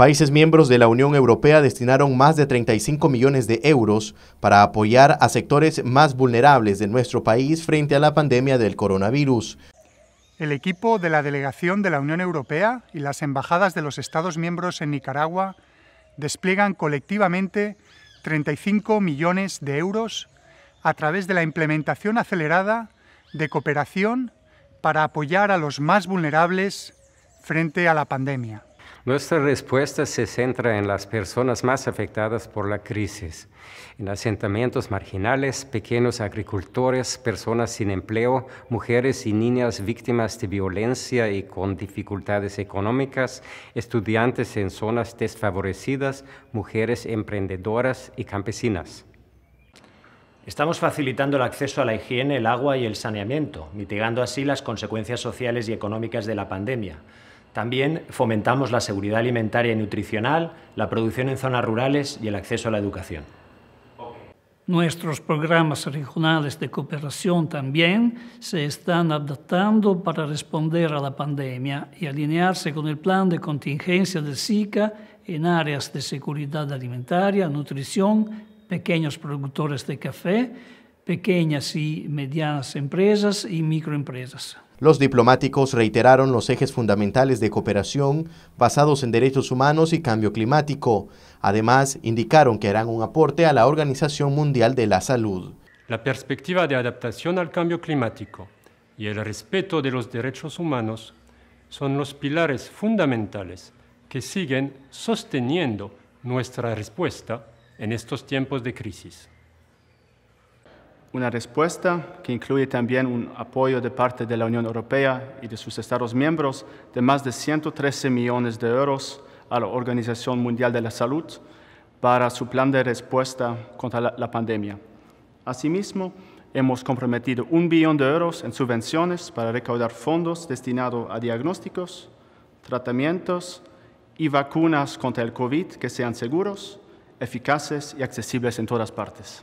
Países miembros de la Unión Europea destinaron más de 35 millones de euros para apoyar a sectores más vulnerables de nuestro país frente a la pandemia del coronavirus. El equipo de la delegación de la Unión Europea y las embajadas de los Estados miembros en Nicaragua despliegan colectivamente 35 millones de euros a través de la implementación acelerada de cooperación para apoyar a los más vulnerables frente a la pandemia. Nuestra respuesta se centra en las personas más afectadas por la crisis, en asentamientos marginales, pequeños agricultores, personas sin empleo, mujeres y niñas víctimas de violencia y con dificultades económicas, estudiantes en zonas desfavorecidas, mujeres emprendedoras y campesinas. Estamos facilitando el acceso a la higiene, el agua y el saneamiento, mitigando así las consecuencias sociales y económicas de la pandemia. También fomentamos la seguridad alimentaria y nutricional, la producción en zonas rurales y el acceso a la educación. Nuestros programas regionales de cooperación también se están adaptando para responder a la pandemia y alinearse con el plan de contingencia del SICA en áreas de seguridad alimentaria, nutrición, pequeños productores de café, pequeñas y medianas empresas y microempresas. Los diplomáticos reiteraron los ejes fundamentales de cooperación basados en derechos humanos y cambio climático. Además, indicaron que harán un aporte a la Organización Mundial de la Salud. La perspectiva de adaptación al cambio climático y el respeto de los derechos humanos son los pilares fundamentales que siguen sosteniendo nuestra respuesta en estos tiempos de crisis una respuesta que incluye también un apoyo de parte de la Unión Europea y de sus Estados miembros de más de 113 millones de euros a la Organización Mundial de la Salud para su plan de respuesta contra la, pandemia. Asimismo, hemos comprometido un billón de euros en subvenciones para recaudar fondos destinados a diagnósticos, tratamientos y vacunas contra el COVID que sean seguros, eficaces y accesibles en todas partes.